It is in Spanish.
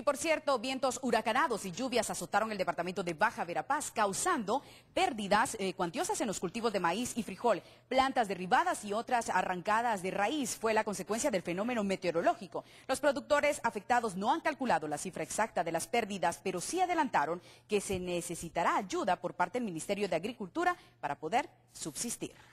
Y por cierto, vientos huracanados y lluvias azotaron el departamento de Baja Verapaz, causando pérdidas eh, cuantiosas en los cultivos de maíz y frijol. Plantas derribadas y otras arrancadas de raíz fue la consecuencia del fenómeno meteorológico. Los productores afectados no han calculado la cifra exacta de las pérdidas, pero sí adelantaron que se necesitará ayuda por parte del Ministerio de Agricultura para poder subsistir.